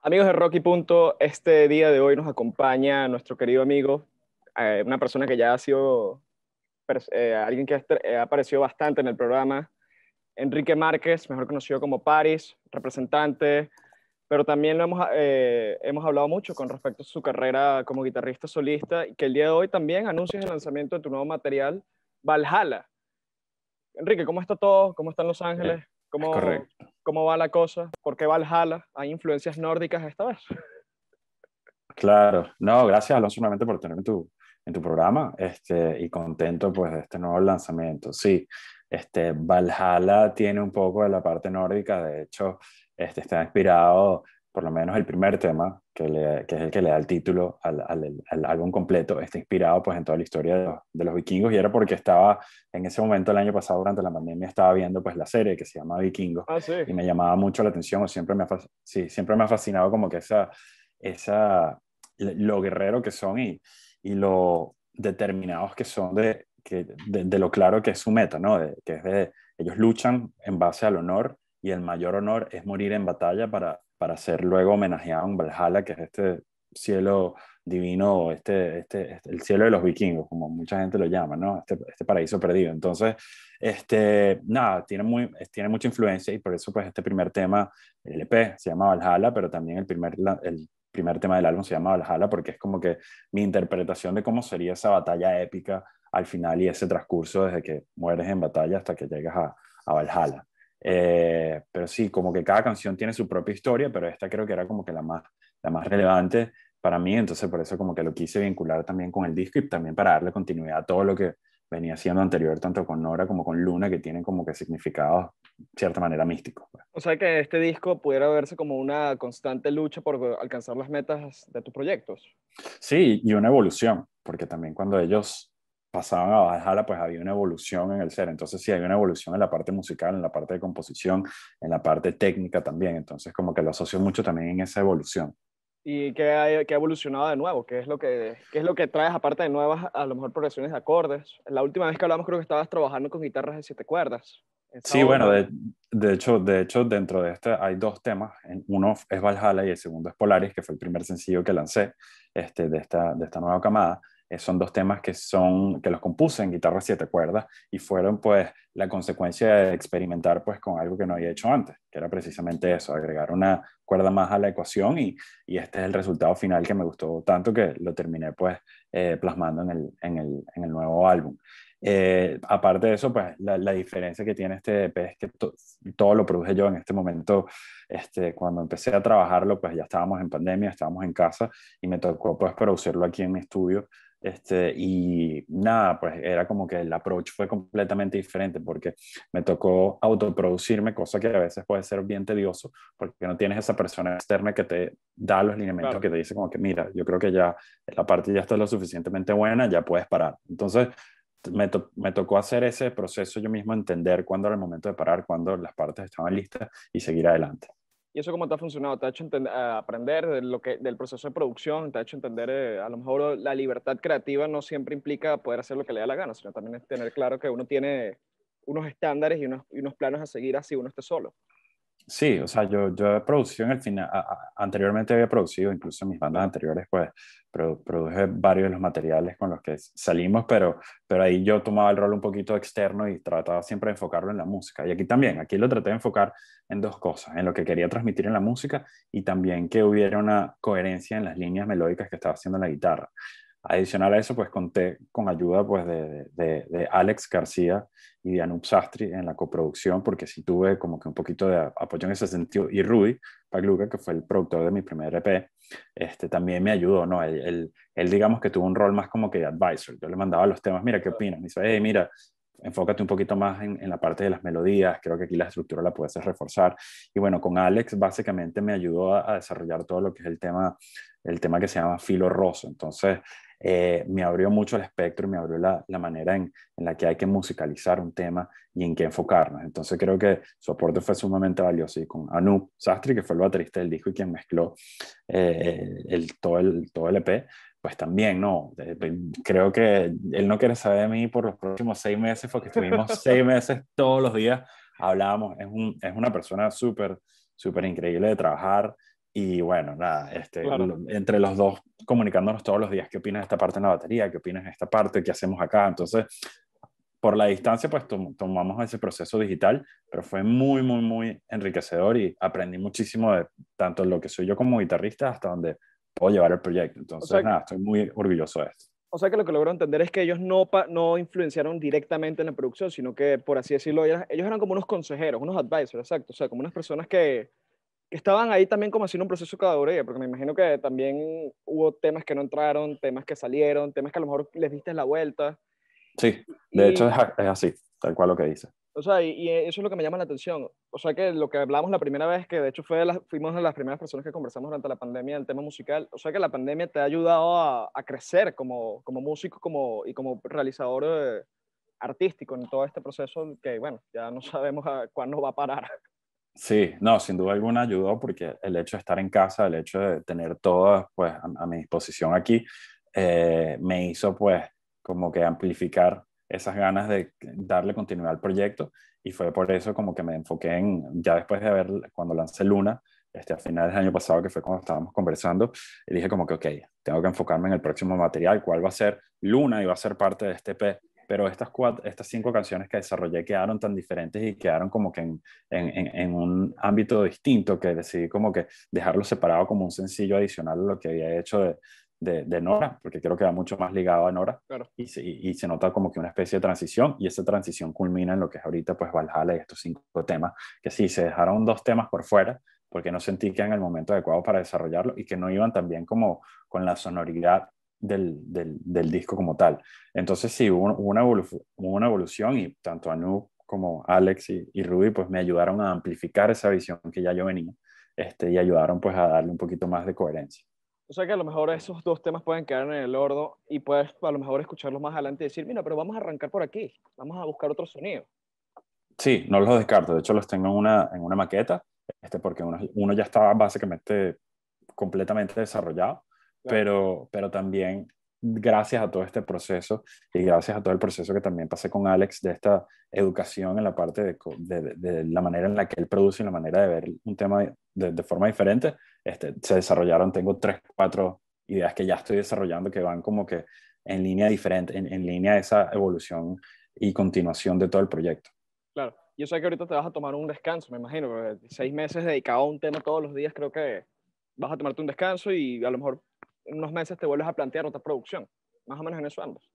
Amigos de Rocky Punto, este día de hoy nos acompaña nuestro querido amigo, eh, una persona que ya ha sido, eh, alguien que eh, ha, aparecido bastante en el programa, Enrique Márquez, mejor conocido como Paris, representante, pero también lo hemos, hablado mucho con respecto a su carrera como guitarrista solista, y que el día de hoy también anuncia el lanzamiento de tu nuevo material, Valhalla, Enrique, ¿cómo está todo? ¿Cómo están Los eh, Ángeles? ¿Cómo, ¿Cómo va la cosa? ¿Por qué Valhalla? ¿Hay influencias nórdicas esta vez? Claro, no, gracias Alonso nuevamente por tenerme en tu, en tu programa este, y contento pues de este nuevo lanzamiento. Sí, este, Valhalla tiene un poco de la parte nórdica, de hecho este, está inspirado por lo menos el primer tema, que, es el que le da el título al, álbum completo, está inspirado pues en toda la historia de los, vikingos y era porque estaba en ese momento el año pasado durante la pandemia estaba viendo pues la serie que se llama Vikingos ah, y me llamaba mucho la atención o siempre me ha, sí, siempre me ha fascinado como que esa, esa lo guerrero que son y, y lo determinados que son de, que, de, lo claro que es su meta, ¿no? De, que es de ellos luchan en base al honor y el mayor honor es morir en batalla para para ser luego homenajeado en Valhalla, que es este cielo divino, este, este, este, el cielo de los vikingos, como mucha gente lo llama, este, este, paraíso perdido. Entonces, este, nada, tiene, muy, tiene mucha influencia y por eso pues este primer tema, el EP, se llama Valhalla, pero también el primer, el primer tema del álbum se llama Valhalla porque es como que mi interpretación de cómo sería esa batalla épica al final y ese transcurso desde que mueres en batalla hasta que llegas a, a Valhalla. Eh, pero sí, como que cada canción tiene su propia historia, pero esta creo que era como que la más, la más relevante para mí, entonces por eso como que lo quise vincular también con el disco y también para darle continuidad a todo lo que venía haciendo anterior, tanto con Nora como con Luna, que tienen como que significados, de cierta manera, místicos. Pues. O sea que este disco pudiera verse como una constante lucha por alcanzar las metas de tus proyectos. Sí, y una evolución, porque también cuando ellos pasaban a Valhalla, pues había una evolución en el ser. Entonces sí, hay una evolución en la parte musical, en la parte de composición, en la parte técnica también. Entonces como que lo asocio mucho también en esa evolución. ¿Y qué ha, evolucionado de nuevo? ¿Qué es, lo que, es lo que traes aparte de nuevas, a lo mejor progresiones de acordes? La última vez que hablamos creo que estabas trabajando con guitarras de siete cuerdas. Sí, bueno, de, hecho, de hecho, dentro de este hay dos temas. Uno es Valhalla y el segundo es Polaris, que fue el primer sencillo que lancé este, de, de esta nueva camada. Eh, son dos temas que, son, que los compuse en guitarra siete cuerdas y fueron pues la consecuencia de experimentar pues con algo que no había hecho antes, que era precisamente eso, agregar una cuerda más a la ecuación y, este es el resultado final que me gustó tanto que lo terminé pues eh, plasmando en el, nuevo álbum. Eh, aparte de eso, pues la, diferencia que tiene este EP es que todo lo produje yo en este momento. Este, cuando empecé a trabajarlo, pues ya estábamos en pandemia, estábamos en casa y me tocó pues producirlo aquí en mi estudio este, y nada, pues era como que el approach fue completamente diferente porque me tocó autoproducirme, cosa que a veces puede ser bien tedioso porque no tienes esa persona externa que te da los lineamientos, que te dice como que, mira, yo creo que ya la parte ya está lo suficientemente buena, ya puedes parar. Entonces, me, me, tocó hacer ese proceso yo mismo, entender cuándo era el momento de parar, cuándo las partes estaban listas y seguir adelante. ¿Y eso cómo te ha funcionado? ¿Te ha hecho eh, aprender lo que, del proceso de producción? ¿Te ha hecho entender, eh, a lo mejor, la libertad creativa no siempre implica poder hacer lo que le da la gana, sino también es tener claro que uno tiene unos estándares y unos, y unos planos a seguir así uno esté solo? Sí, o sea, yo, yo he producido en el final, anteriormente había producido, incluso en mis bandas anteriores, pues produje varios de los materiales con los que salimos, pero, pero ahí yo tomaba el rol un poquito externo y trataba siempre de enfocarlo en la música. Y aquí también, aquí lo traté de enfocar en dos cosas, en lo que quería transmitir en la música y también que hubiera una coherencia en las líneas melódicas que estaba haciendo la guitarra. Adicional a eso, pues conté con ayuda pues, de, de, Alex García y de Anup Sastri en la coproducción, porque sí tuve como que un poquito de apoyo en ese sentido. Y Rudy Pagluca, que fue el productor de mi primer EP, este, también me ayudó, ¿no? Él, digamos que tuvo un rol más como que de advisor. Yo le mandaba los temas, mira, ¿qué opinas? Me dice, hey, mira, enfócate un poquito más en, la parte de las melodías, creo que aquí la estructura la puedes reforzar. Y bueno, con Alex básicamente me ayudó a, desarrollar todo lo que es el tema, el tema que se llama Filo Rosso. Entonces, eh, me abrió mucho el espectro y me abrió la, la manera en, en, la que hay que musicalizar un tema y en qué enfocarnos. Entonces creo que su aporte fue sumamente valioso y con Anu Sastri, que fue el baterista del disco y quien mezcló eh, el, todo, el, todo el EP, pues también, no, eh, pues, creo que él no quiere saber de mí por los próximos seis meses, porque estuvimos seis meses todos los días, hablábamos, es, un, es una persona súper, súper increíble de trabajar, y bueno, nada, este, mm, entre los dos comunicándonos todos los días, ¿qué opinas de esta parte en la batería? ¿Qué opinas de esta parte? ¿Qué hacemos acá? Entonces, por la distancia, pues tomamos ese proceso digital, pero fue muy, muy, muy enriquecedor y aprendí muchísimo de tanto lo que soy yo como guitarrista hasta donde puedo llevar el proyecto. Entonces, nada, estoy muy orgulloso de esto. O sea que lo que logro entender es que ellos no, no influenciaron directamente en la producción, sino que, por así decirlo, ellos eran como unos consejeros, unos advisors, exacto. O sea, como unas personas que, estaban ahí también como haciendo un proceso cada hora, porque me imagino que también hubo temas que no entraron, temas que salieron, temas que a lo mejor les diste la vuelta. Sí, de hecho es, así, tal cual lo que dice. O sea, y, eso es lo que me llama la atención. O sea, que lo que hablamos la primera vez, que de hecho fue fuimos de las primeras personas que conversamos durante la pandemia del tema musical, o sea, que la pandemia te ha ayudado a, crecer como, como músico como, y como realizador eh, artístico en todo este proceso que, bueno, ya no sabemos a cuándo va a parar. Sí, no, sin duda alguna ayudó porque el hecho de estar en casa, el hecho de tener todo pues, a, mi disposición aquí, eh, me hizo pues como que amplificar esas ganas de darle continuidad al proyecto y fue por eso como que me enfoqué en, ya después de haber, cuando lancé Luna, este, a finales del año pasado, que fue cuando estábamos conversando, y dije como que, ok, tengo que enfocarme en el próximo material, cuál va a ser Luna y va a ser parte de este P pero estas, estas cinco canciones que desarrollé quedaron tan diferentes y quedaron como que en, en, un ámbito distinto que decidí como que dejarlo separado como un sencillo adicional a lo que había hecho de, Nora, porque creo que va mucho más ligado a Nora y, se, se nota como que una especie de transición y esa transición culmina en lo que es ahorita pues Valhalla y estos cinco temas, que sí, se dejaron dos temas por fuera porque no sentí que eran el momento adecuado para desarrollarlo y que no iban tan bien como con la sonoridad del, disco como tal. Entonces sí, hubo, una una, evolución y tanto Anu como Alex y, y, Ruby pues me ayudaron a amplificar esa visión que ya yo venía este, y ayudaron pues a darle un poquito más de coherencia. O sea que a lo mejor esos dos temas pueden quedar en el ordo y puedes a lo mejor escucharlos más adelante y decir, mira, pero vamos a arrancar por aquí, vamos a buscar otro sonido. Sí, no los descarto, de hecho los tengo en una, en una maqueta, este, porque uno, uno ya estaba básicamente completamente desarrollado pero, pero también gracias a todo este proceso y gracias a todo el proceso que también pasé con Alex de esta educación en la parte de, de, la manera en la que él produce y la manera de ver un tema de, forma diferente, este, se desarrollaron, tengo tres, cuatro ideas que ya estoy desarrollando que van como que en línea diferente, en, en línea de esa evolución y continuación de todo el proyecto. Claro, yo sé que ahorita te vas a tomar un descanso, me imagino, seis meses dedicado a un tema todos los días, creo que vas a tomarte un descanso y a lo mejor unos meses te vuelves a plantear otra producción. Más o menos en eso ambos.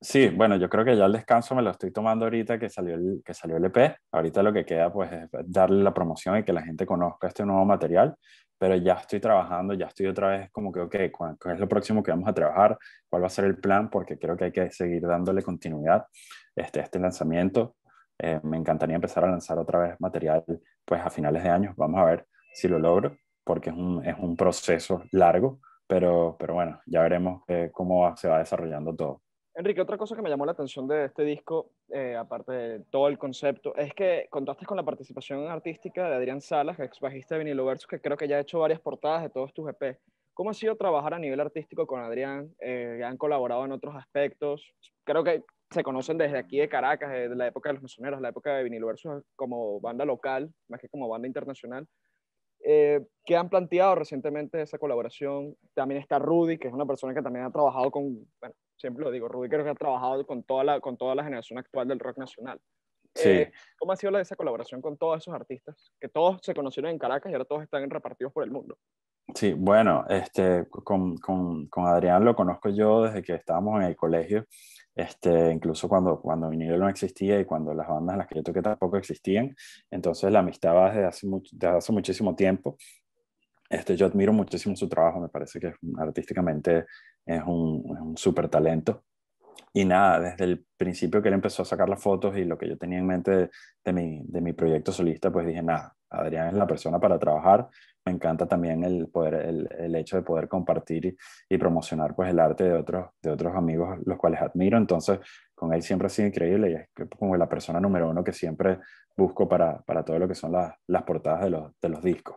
Sí, bueno, yo creo que ya el descanso me lo estoy tomando ahorita que salió el, que salió el EP. Ahorita lo que queda pues es darle la promoción y que la gente conozca este nuevo material, pero ya estoy trabajando, ya estoy otra vez como que, ok, ¿cuál es lo próximo que vamos a trabajar? ¿Cuál va a ser el plan? Porque creo que hay que seguir dándole continuidad este, este lanzamiento. Eh, me encantaría empezar a lanzar otra vez material pues a finales de año. Vamos a ver si lo logro, porque es un, es un proceso largo pero, pero bueno, ya veremos cómo se va desarrollando todo. Enrique, otra cosa que me llamó la atención de este disco, eh, aparte de todo el concepto, es que contaste con la participación artística de Adrián Salas, ex bajista de Vinilo Versus, que creo que ya ha hecho varias portadas de todos tus EP. ¿Cómo ha sido trabajar a nivel artístico con Adrián? Eh, ¿Han colaborado en otros aspectos? Creo que se conocen desde aquí de Caracas, eh, de la época de los misioneros, la época de Vinilo Versus como banda local, más que como banda internacional. Eh, ¿Qué que han planteado recientemente esa colaboración. También está Rudy, que es una persona que también ha trabajado con, bueno, siempre lo digo, Rudy creo que ha trabajado con toda la, generación actual del rock nacional. Sí. Eh, ¿Cómo ha sido esa colaboración con todos esos artistas? Que todos se conocieron en Caracas y ahora todos están repartidos por el mundo. Sí, bueno, este, con, Adrián lo conozco yo desde que estábamos en el colegio, este, incluso cuando, cuando niño no existía y cuando las bandas en las que yo toqué tampoco existían, entonces la amistad va desde hace, muchísimo tiempo. Este, yo admiro muchísimo su trabajo, me parece que artísticamente es un, es un súper talento y nada, desde el principio que él empezó a sacar las fotos y lo que yo tenía en mente de, mi, proyecto solista, pues dije, nada, Adrián es la persona para trabajar. Me encanta también el, hecho de poder compartir y, promocionar pues, el arte de otros, amigos, los cuales admiro. Entonces, con él siempre ha sido increíble y es como la persona número uno que siempre busco para, para todo lo que son las portadas de los, de los discos.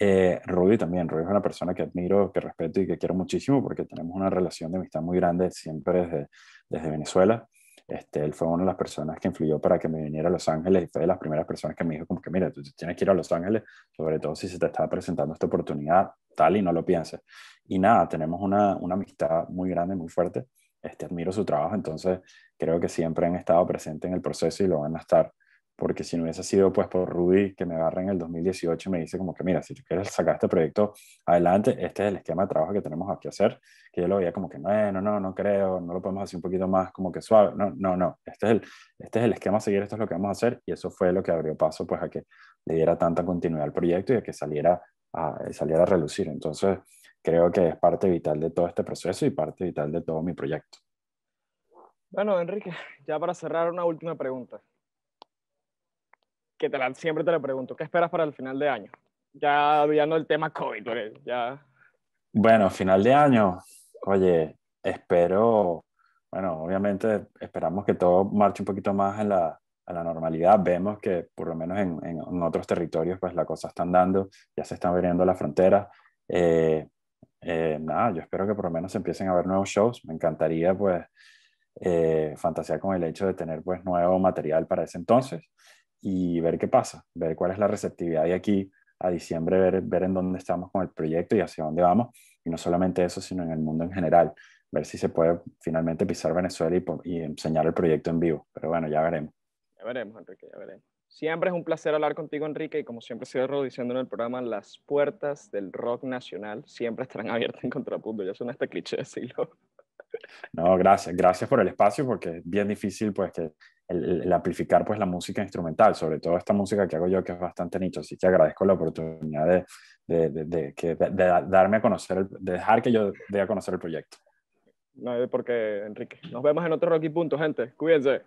Eh, Rudy también, Rudy es una persona que admiro, que respeto y que quiero muchísimo porque tenemos una relación de amistad muy grande siempre desde, desde Venezuela. Este, él fue una de las personas que influyó para que me viniera a Los Ángeles y fue de las primeras personas que me dijo como que mira, tú tienes que ir a Los Ángeles, sobre todo si se te está presentando esta oportunidad tal y no lo pienses. Y nada, tenemos una, una amistad muy grande, muy fuerte, este, admiro su trabajo, entonces creo que siempre han estado presentes en el proceso y lo van a estar porque si no hubiese sido pues por Rudy que me agarra en el 2018 y me dice como que mira, si tú quieres sacar este proyecto adelante, este es el esquema de trabajo que tenemos que hacer, que yo lo veía como que no, no, no, no creo, no lo podemos hacer un poquito más como que suave, no, no, no, este es el, este es el esquema a seguir, esto es lo que vamos a hacer y eso fue lo que abrió paso pues a que le diera tanta continuidad al proyecto y a que saliera a, eh, saliera a relucir. Entonces creo que es parte vital de todo este proceso y parte vital de todo mi proyecto. Bueno, Enrique, ya para cerrar una última pregunta que te siempre te lo pregunto, ¿qué esperas para el final de año? Ya olvidando el tema COVID, ya... Bueno, final de año, oye, espero, bueno, obviamente esperamos que todo marche un poquito más a la, a la normalidad. Vemos que por lo menos en, en, otros territorios, pues la cosa está andando, ya se están abriendo las fronteras. Eh, eh, nada, yo espero que por lo menos empiecen a ver nuevos shows. Me encantaría, pues, eh, fantasear con el hecho de tener, pues, nuevo material para ese entonces y ver qué pasa, ver cuál es la receptividad de aquí a diciembre, ver, ver en dónde estamos con el proyecto y hacia dónde vamos. Y no solamente eso, sino en el mundo en general, ver si se puede finalmente pisar Venezuela y, enseñar el proyecto en vivo. Pero bueno, ya veremos. Ya veremos, Enrique, ya veremos. Siempre es un placer hablar contigo, Enrique, y como siempre sigo diciendo en el programa, las puertas del rock nacional siempre estarán abiertas en contrapunto. Ya suena este cliché decirlo no, gracias, gracias por el espacio porque es bien difícil pues que el, amplificar pues la música instrumental, sobre todo esta música que hago yo que es bastante nicho, así que agradezco la oportunidad de, de, darme a conocer, de dejar que yo dé a conocer el proyecto. No hay Enrique. Nos vemos en otro Rocky Punto, gente. Cuídense.